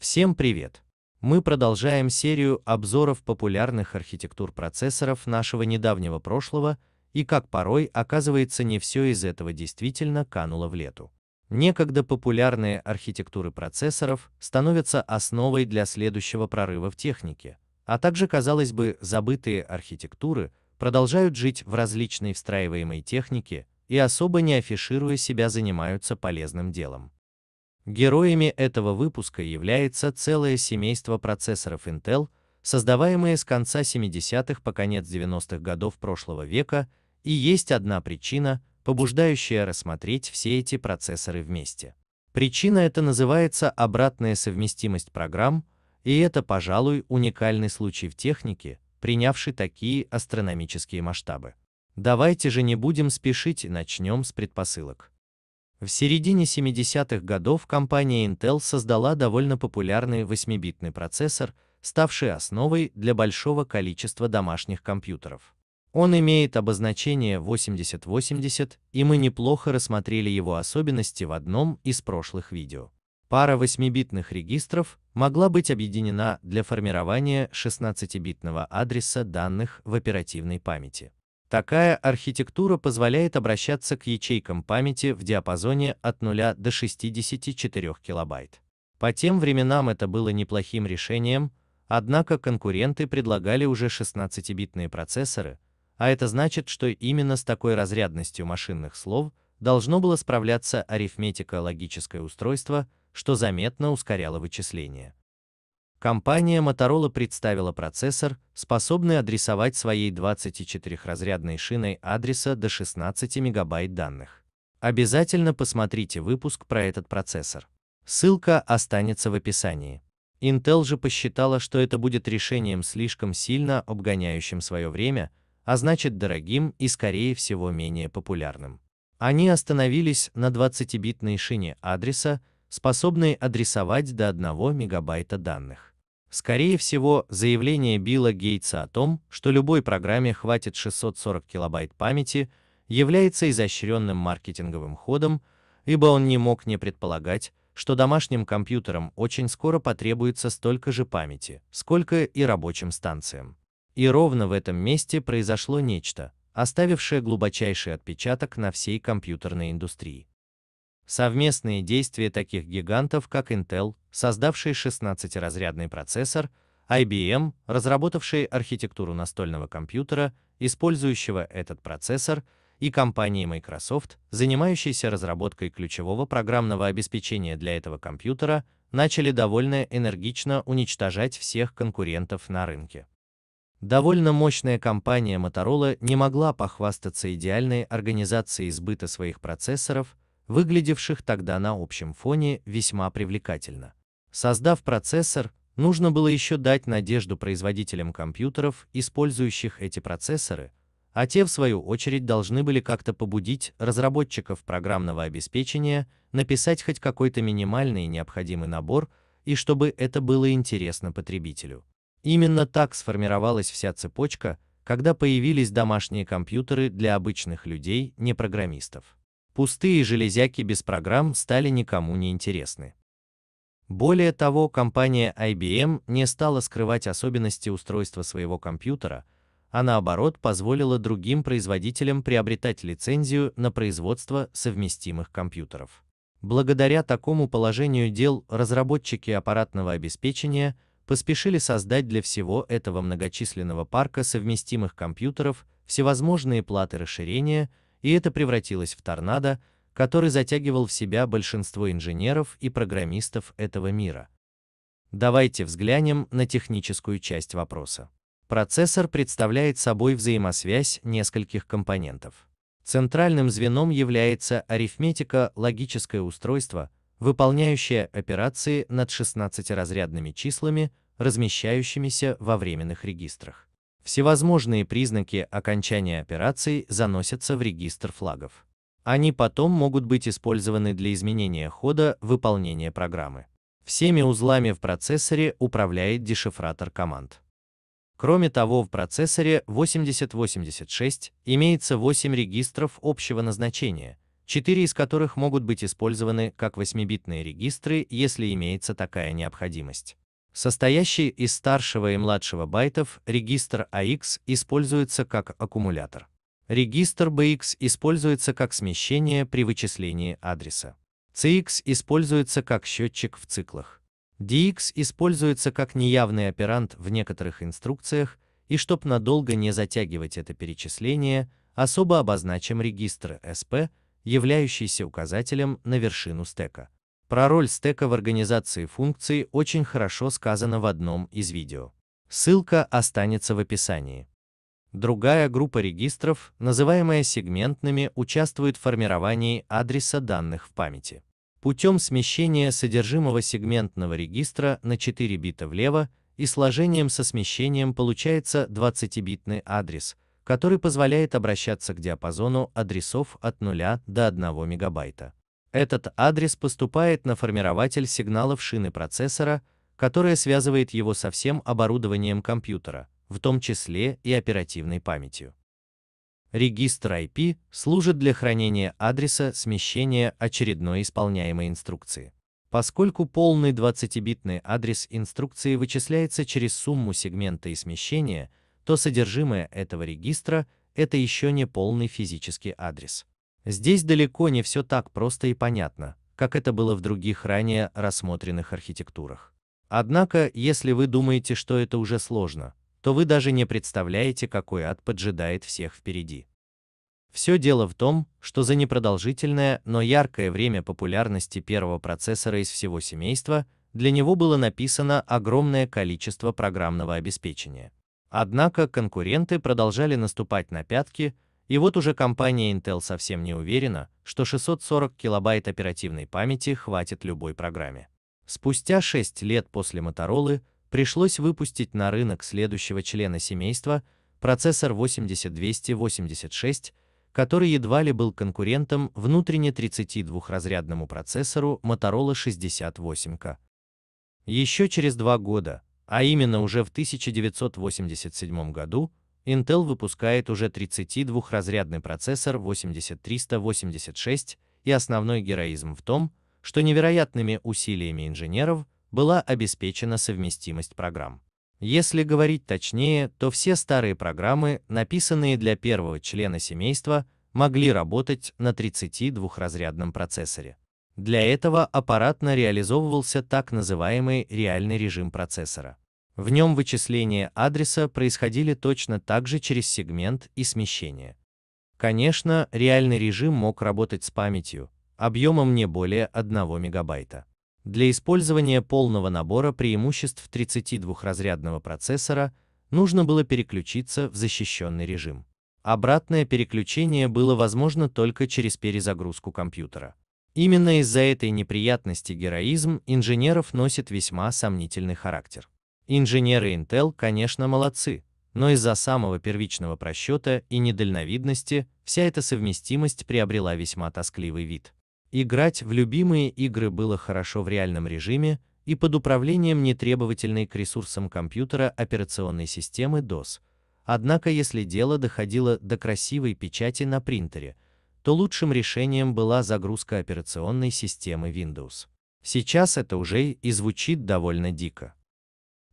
Всем привет! Мы продолжаем серию обзоров популярных архитектур процессоров нашего недавнего прошлого и как порой оказывается не все из этого действительно кануло в лету. Некогда популярные архитектуры процессоров становятся основой для следующего прорыва в технике, а также, казалось бы, забытые архитектуры продолжают жить в различной встраиваемой технике и особо не афишируя себя занимаются полезным делом. Героями этого выпуска является целое семейство процессоров Intel, создаваемые с конца 70-х по конец 90-х годов прошлого века, и есть одна причина, побуждающая рассмотреть все эти процессоры вместе. Причина это называется обратная совместимость программ, и это, пожалуй, уникальный случай в технике, принявший такие астрономические масштабы. Давайте же не будем спешить и начнем с предпосылок. В середине 70-х годов компания Intel создала довольно популярный 8-битный процессор, ставший основой для большого количества домашних компьютеров. Он имеет обозначение 8080, и мы неплохо рассмотрели его особенности в одном из прошлых видео. Пара 8-битных регистров могла быть объединена для формирования 16-битного адреса данных в оперативной памяти. Такая архитектура позволяет обращаться к ячейкам памяти в диапазоне от 0 до 64 килобайт. По тем временам это было неплохим решением, однако конкуренты предлагали уже 16-битные процессоры, а это значит, что именно с такой разрядностью машинных слов должно было справляться арифметика логическое устройство, что заметно ускоряло вычисления. Компания Motorola представила процессор, способный адресовать своей 24-разрядной шиной адреса до 16 мегабайт данных. Обязательно посмотрите выпуск про этот процессор. Ссылка останется в описании. Intel же посчитала, что это будет решением слишком сильно обгоняющим свое время, а значит дорогим и, скорее всего, менее популярным. Они остановились на 20-битной шине адреса, способной адресовать до 1 мегабайта данных. Скорее всего, заявление Билла Гейтса о том, что любой программе хватит 640 килобайт памяти, является изощренным маркетинговым ходом, ибо он не мог не предполагать, что домашним компьютерам очень скоро потребуется столько же памяти, сколько и рабочим станциям. И ровно в этом месте произошло нечто, оставившее глубочайший отпечаток на всей компьютерной индустрии. Совместные действия таких гигантов, как Intel, создавший 16-разрядный процессор, IBM, разработавший архитектуру настольного компьютера, использующего этот процессор, и компании Microsoft, занимающейся разработкой ключевого программного обеспечения для этого компьютера, начали довольно энергично уничтожать всех конкурентов на рынке. Довольно мощная компания Motorola не могла похвастаться идеальной организацией сбыта своих процессоров, выглядевших тогда на общем фоне весьма привлекательно. Создав процессор, нужно было еще дать надежду производителям компьютеров, использующих эти процессоры, а те, в свою очередь, должны были как-то побудить разработчиков программного обеспечения написать хоть какой-то минимальный необходимый набор, и чтобы это было интересно потребителю. Именно так сформировалась вся цепочка, когда появились домашние компьютеры для обычных людей, не программистов. Пустые железяки без программ стали никому не интересны. Более того, компания IBM не стала скрывать особенности устройства своего компьютера, а наоборот позволила другим производителям приобретать лицензию на производство совместимых компьютеров. Благодаря такому положению дел разработчики аппаратного обеспечения поспешили создать для всего этого многочисленного парка совместимых компьютеров всевозможные платы расширения – и это превратилось в торнадо, который затягивал в себя большинство инженеров и программистов этого мира. Давайте взглянем на техническую часть вопроса. Процессор представляет собой взаимосвязь нескольких компонентов. Центральным звеном является арифметика логическое устройство, выполняющее операции над 16-разрядными числами, размещающимися во временных регистрах. Всевозможные признаки окончания операций заносятся в регистр флагов. Они потом могут быть использованы для изменения хода выполнения программы. Всеми узлами в процессоре управляет дешифратор команд. Кроме того, в процессоре 8086 имеется 8 регистров общего назначения, 4 из которых могут быть использованы как 8-битные регистры, если имеется такая необходимость. Состоящий из старшего и младшего байтов регистр AX а используется как аккумулятор. Регистр BX используется как смещение при вычислении адреса. CX используется как счетчик в циклах. DX используется как неявный оперант в некоторых инструкциях, и чтоб надолго не затягивать это перечисление, особо обозначим регистр SP, являющийся указателем на вершину стека. Про роль стека в организации функций очень хорошо сказано в одном из видео. Ссылка останется в описании. Другая группа регистров, называемая сегментными, участвует в формировании адреса данных в памяти. Путем смещения содержимого сегментного регистра на 4 бита влево и сложением со смещением получается 20-битный адрес, который позволяет обращаться к диапазону адресов от 0 до 1 мегабайта. Этот адрес поступает на формирователь сигналов шины процессора, которая связывает его со всем оборудованием компьютера, в том числе и оперативной памятью. Регистр IP служит для хранения адреса смещения очередной исполняемой инструкции. Поскольку полный 20-битный адрес инструкции вычисляется через сумму сегмента и смещения, то содержимое этого регистра – это еще не полный физический адрес. Здесь далеко не все так просто и понятно, как это было в других ранее рассмотренных архитектурах. Однако, если вы думаете, что это уже сложно, то вы даже не представляете, какой ад поджидает всех впереди. Все дело в том, что за непродолжительное, но яркое время популярности первого процессора из всего семейства для него было написано огромное количество программного обеспечения. Однако конкуренты продолжали наступать на пятки, и вот уже компания Intel совсем не уверена, что 640 килобайт оперативной памяти хватит любой программе. Спустя 6 лет после Motorola пришлось выпустить на рынок следующего члена семейства процессор 8286, который едва ли был конкурентом внутренне 32-разрядному процессору Motorola 68K. Еще через два года, а именно уже в 1987 году, Intel выпускает уже 32-разрядный процессор 8386, и основной героизм в том, что невероятными усилиями инженеров была обеспечена совместимость программ. Если говорить точнее, то все старые программы, написанные для первого члена семейства, могли работать на 32-разрядном процессоре. Для этого аппаратно реализовывался так называемый реальный режим процессора. В нем вычисления адреса происходили точно так же через сегмент и смещение. Конечно, реальный режим мог работать с памятью, объемом не более 1 мегабайта. Для использования полного набора преимуществ 32-разрядного процессора нужно было переключиться в защищенный режим. Обратное переключение было возможно только через перезагрузку компьютера. Именно из-за этой неприятности героизм инженеров носит весьма сомнительный характер. Инженеры Intel, конечно, молодцы, но из-за самого первичного просчета и недальновидности вся эта совместимость приобрела весьма тоскливый вид. Играть в любимые игры было хорошо в реальном режиме и под управлением нетребовательной к ресурсам компьютера операционной системы DOS. Однако если дело доходило до красивой печати на принтере, то лучшим решением была загрузка операционной системы Windows. Сейчас это уже и звучит довольно дико.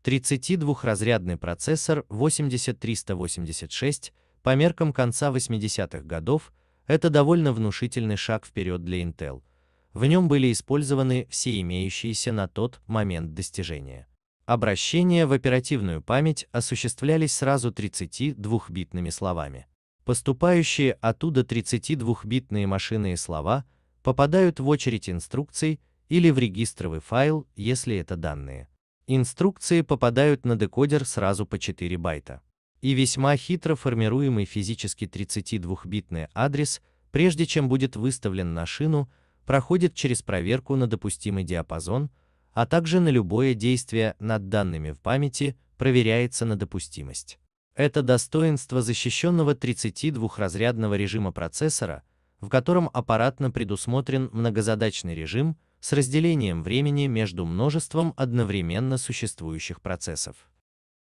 32-разрядный процессор 8386 по меркам конца 80-х годов это довольно внушительный шаг вперед для Intel. В нем были использованы все имеющиеся на тот момент достижения. Обращения в оперативную память осуществлялись сразу 32-битными словами. Поступающие оттуда 32-битные машины и слова попадают в очередь инструкций или в регистровый файл, если это данные. Инструкции попадают на декодер сразу по 4 байта. И весьма хитро формируемый физически 32-битный адрес, прежде чем будет выставлен на шину, проходит через проверку на допустимый диапазон, а также на любое действие над данными в памяти проверяется на допустимость. Это достоинство защищенного 32-разрядного режима процессора, в котором аппаратно предусмотрен многозадачный режим – с разделением времени между множеством одновременно существующих процессов.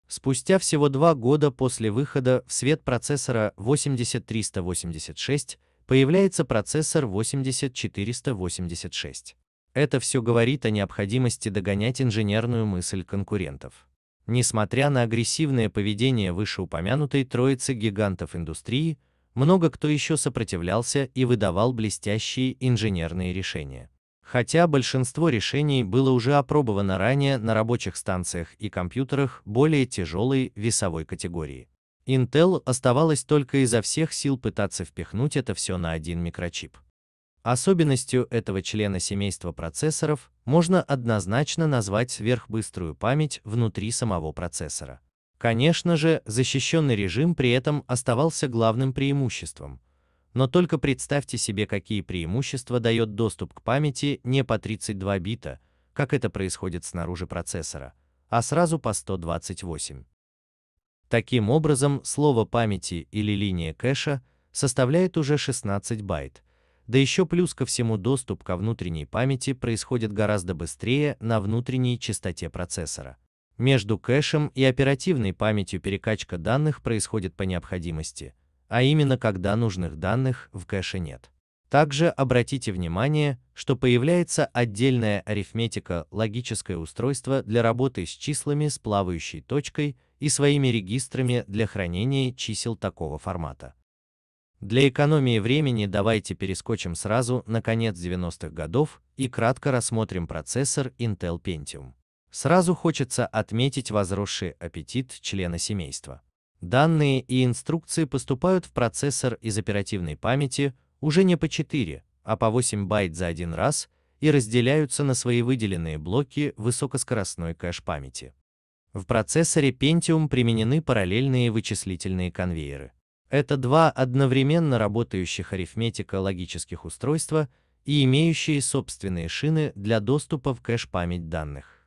Спустя всего два года после выхода в свет процессора 8386 появляется процессор 8486. Это все говорит о необходимости догонять инженерную мысль конкурентов. Несмотря на агрессивное поведение вышеупомянутой троицы гигантов индустрии, много кто еще сопротивлялся и выдавал блестящие инженерные решения. Хотя большинство решений было уже опробовано ранее на рабочих станциях и компьютерах более тяжелой весовой категории. Intel оставалось только изо всех сил пытаться впихнуть это все на один микрочип. Особенностью этого члена семейства процессоров можно однозначно назвать сверхбыструю память внутри самого процессора. Конечно же, защищенный режим при этом оставался главным преимуществом, но только представьте себе, какие преимущества дает доступ к памяти не по 32 бита, как это происходит снаружи процессора, а сразу по 128. Таким образом, слово памяти или линия кэша составляет уже 16 байт, да еще плюс ко всему доступ ко внутренней памяти происходит гораздо быстрее на внутренней частоте процессора. Между кэшем и оперативной памятью перекачка данных происходит по необходимости – а именно когда нужных данных в кэше нет. Также обратите внимание, что появляется отдельная арифметика логическое устройство для работы с числами с плавающей точкой и своими регистрами для хранения чисел такого формата. Для экономии времени давайте перескочим сразу на конец 90-х годов и кратко рассмотрим процессор Intel Pentium. Сразу хочется отметить возросший аппетит члена семейства. Данные и инструкции поступают в процессор из оперативной памяти уже не по 4, а по 8 байт за один раз и разделяются на свои выделенные блоки высокоскоростной кэш-памяти. В процессоре Pentium применены параллельные вычислительные конвейеры. Это два одновременно работающих арифметико-логических устройства и имеющие собственные шины для доступа в кэш-память данных.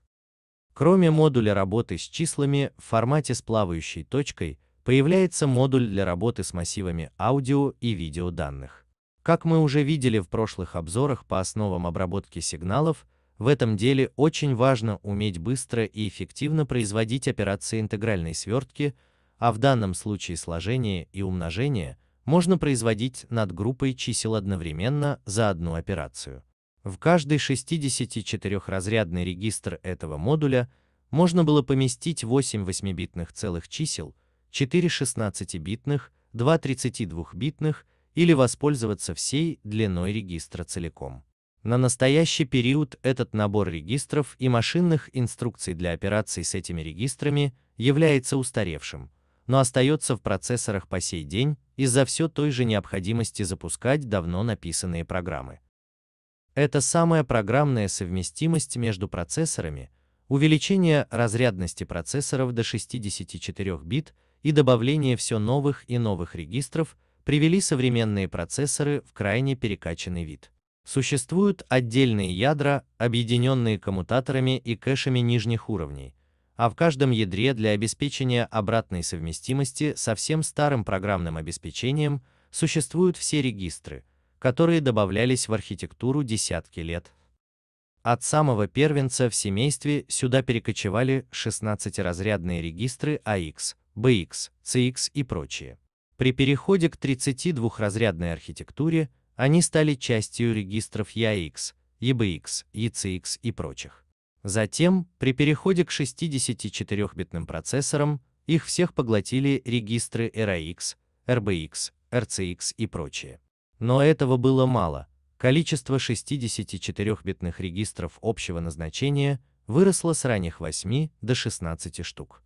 Кроме модуля работы с числами в формате с плавающей точкой, появляется модуль для работы с массивами аудио и видео данных. Как мы уже видели в прошлых обзорах по основам обработки сигналов, в этом деле очень важно уметь быстро и эффективно производить операции интегральной свертки, а в данном случае сложение и умножение можно производить над группой чисел одновременно за одну операцию. В каждый 64-разрядный регистр этого модуля можно было поместить 8 8-битных целых чисел, 4 16-битных, 2 32-битных или воспользоваться всей длиной регистра целиком. На настоящий период этот набор регистров и машинных инструкций для операций с этими регистрами является устаревшим, но остается в процессорах по сей день из-за все той же необходимости запускать давно написанные программы. Это самая программная совместимость между процессорами, увеличение разрядности процессоров до 64 бит и добавление все новых и новых регистров привели современные процессоры в крайне перекачанный вид. Существуют отдельные ядра, объединенные коммутаторами и кэшами нижних уровней, а в каждом ядре для обеспечения обратной совместимости со всем старым программным обеспечением существуют все регистры – которые добавлялись в архитектуру десятки лет. От самого первенца в семействе сюда перекочевали 16-разрядные регистры AX, BX, CX и прочие. При переходе к 32-разрядной архитектуре они стали частью регистров EAX, EBX, ECX и прочих. Затем, при переходе к 64-битным процессорам, их всех поглотили регистры RAX, RBX, RCX и прочие. Но этого было мало. Количество 64-битных регистров общего назначения выросло с ранних 8 до 16 штук.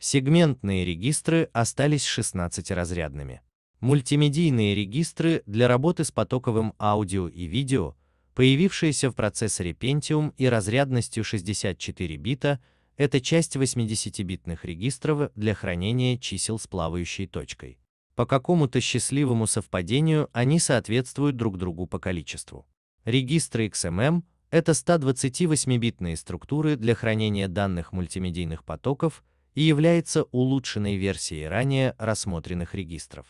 Сегментные регистры остались 16-разрядными. Мультимедийные регистры для работы с потоковым аудио и видео, появившиеся в процессоре Pentium и разрядностью 64 бита, это часть 80-битных регистров для хранения чисел с плавающей точкой. По какому-то счастливому совпадению они соответствуют друг другу по количеству. Регистры XMM – это 128-битные структуры для хранения данных мультимедийных потоков и является улучшенной версией ранее рассмотренных регистров.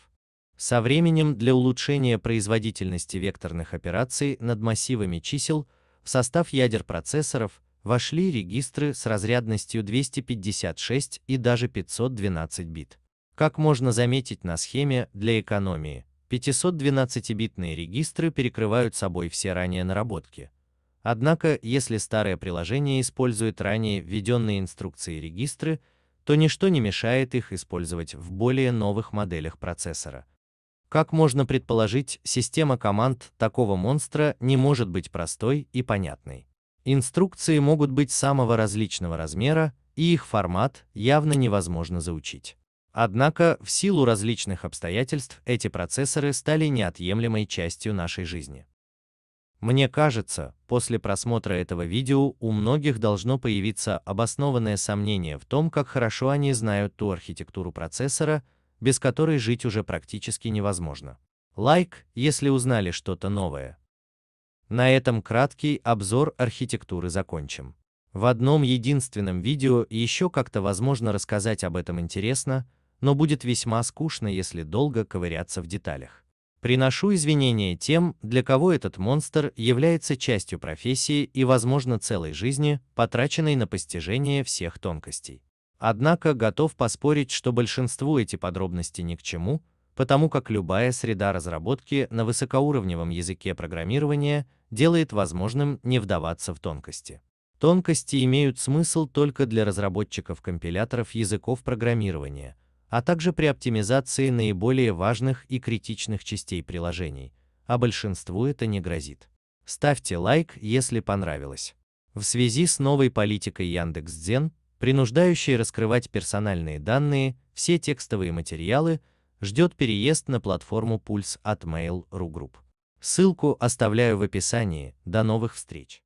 Со временем для улучшения производительности векторных операций над массивами чисел в состав ядер процессоров вошли регистры с разрядностью 256 и даже 512 бит. Как можно заметить на схеме, для экономии 512-битные регистры перекрывают собой все ранее наработки. Однако, если старое приложение использует ранее введенные инструкции регистры, то ничто не мешает их использовать в более новых моделях процессора. Как можно предположить, система команд такого монстра не может быть простой и понятной. Инструкции могут быть самого различного размера, и их формат явно невозможно заучить. Однако, в силу различных обстоятельств, эти процессоры стали неотъемлемой частью нашей жизни. Мне кажется, после просмотра этого видео у многих должно появиться обоснованное сомнение в том, как хорошо они знают ту архитектуру процессора, без которой жить уже практически невозможно. Лайк, если узнали что-то новое. На этом краткий обзор архитектуры закончим. В одном единственном видео еще как-то возможно рассказать об этом интересно, но будет весьма скучно, если долго ковыряться в деталях. Приношу извинения тем, для кого этот монстр является частью профессии и, возможно, целой жизни, потраченной на постижение всех тонкостей. Однако готов поспорить, что большинству эти подробности ни к чему, потому как любая среда разработки на высокоуровневом языке программирования делает возможным не вдаваться в тонкости. Тонкости имеют смысл только для разработчиков компиляторов языков программирования, а также при оптимизации наиболее важных и критичных частей приложений, а большинству это не грозит. Ставьте лайк, если понравилось. В связи с новой политикой Яндекс.Дзен, принуждающей раскрывать персональные данные, все текстовые материалы, ждет переезд на платформу Пульс от Mail.ru Group. Ссылку оставляю в описании. До новых встреч!